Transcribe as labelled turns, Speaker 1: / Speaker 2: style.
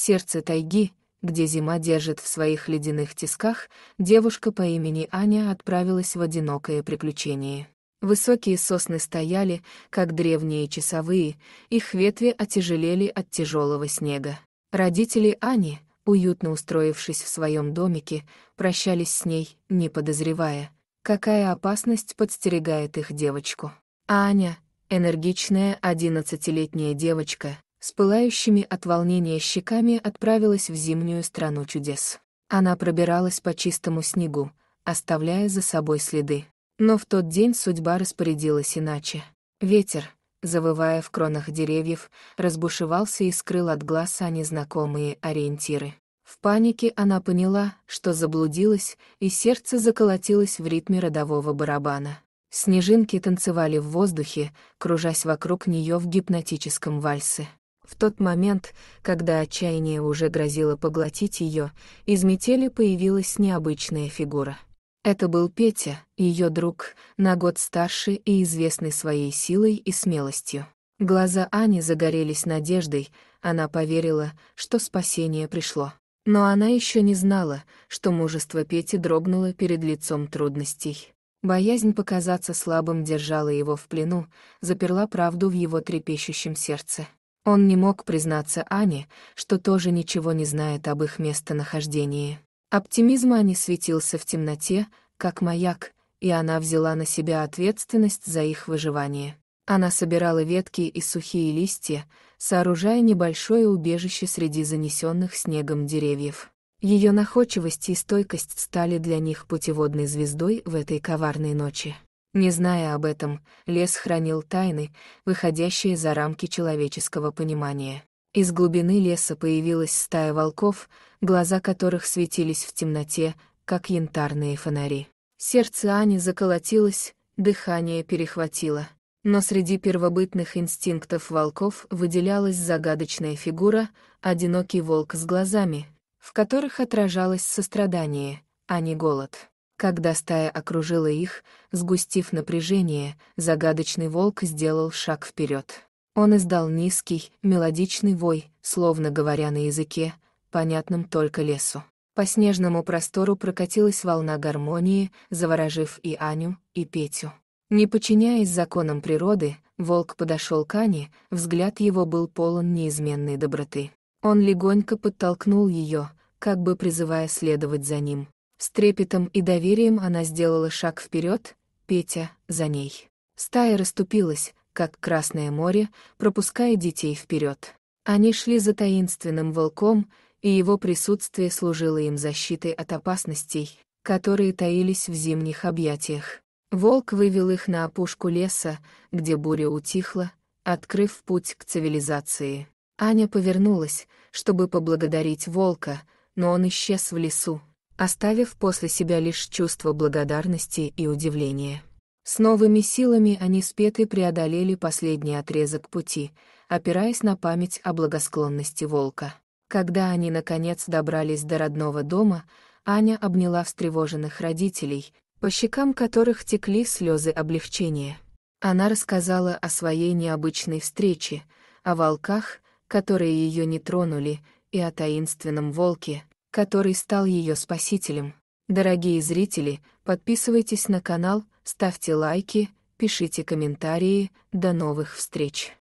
Speaker 1: сердце тайги, где зима держит в своих ледяных тисках, девушка по имени Аня отправилась в одинокое приключение. Высокие сосны стояли, как древние часовые, их ветви отяжелели от тяжелого снега. Родители Ани, уютно устроившись в своем домике, прощались с ней, не подозревая, какая опасность подстерегает их девочку. Аня, энергичная одиннадцатилетняя девочка, с пылающими от волнения щеками отправилась в зимнюю страну чудес. Она пробиралась по чистому снегу, оставляя за собой следы. Но в тот день судьба распорядилась иначе. Ветер, завывая в кронах деревьев, разбушевался и скрыл от глаз незнакомые ориентиры. В панике она поняла, что заблудилась, и сердце заколотилось в ритме родового барабана. Снежинки танцевали в воздухе, кружась вокруг нее в гипнотическом вальсе. В тот момент, когда отчаяние уже грозило поглотить ее, из метели появилась необычная фигура. Это был Петя, ее друг, на год старше и известный своей силой и смелостью. Глаза Ани загорелись надеждой, она поверила, что спасение пришло. Но она еще не знала, что мужество Пети дрогнуло перед лицом трудностей. Боязнь показаться слабым держала его в плену, заперла правду в его трепещущем сердце. Он не мог признаться Ане, что тоже ничего не знает об их местонахождении. Оптимизм Ани светился в темноте, как маяк, и она взяла на себя ответственность за их выживание. Она собирала ветки и сухие листья, сооружая небольшое убежище среди занесенных снегом деревьев. Ее находчивость и стойкость стали для них путеводной звездой в этой коварной ночи. Не зная об этом, лес хранил тайны, выходящие за рамки человеческого понимания. Из глубины леса появилась стая волков, глаза которых светились в темноте, как янтарные фонари. Сердце Ани заколотилось, дыхание перехватило. Но среди первобытных инстинктов волков выделялась загадочная фигура, одинокий волк с глазами, в которых отражалось сострадание, а не голод. Когда стая окружила их, сгустив напряжение, загадочный волк сделал шаг вперед. Он издал низкий, мелодичный вой, словно говоря на языке, понятном только лесу. По снежному простору прокатилась волна гармонии, заворожив и Аню, и Петю. Не подчиняясь законам природы, волк подошел к Ане, взгляд его был полон неизменной доброты. Он легонько подтолкнул ее, как бы призывая следовать за ним. С трепетом и доверием она сделала шаг вперед, Петя за ней. Стая расступилась, как Красное море, пропуская детей вперед. Они шли за таинственным волком, и его присутствие служило им защитой от опасностей, которые таились в зимних объятиях. Волк вывел их на опушку леса, где буря утихла, открыв путь к цивилизации. Аня повернулась, чтобы поблагодарить волка, но он исчез в лесу, оставив после себя лишь чувство благодарности и удивления. С новыми силами они с Петой преодолели последний отрезок пути, опираясь на память о благосклонности волка. Когда они, наконец, добрались до родного дома, Аня обняла встревоженных родителей, по щекам которых текли слезы облегчения. Она рассказала о своей необычной встрече, о волках, которые ее не тронули, и о таинственном волке, который стал ее спасителем. Дорогие зрители, подписывайтесь на канал, ставьте лайки, пишите комментарии. До новых встреч!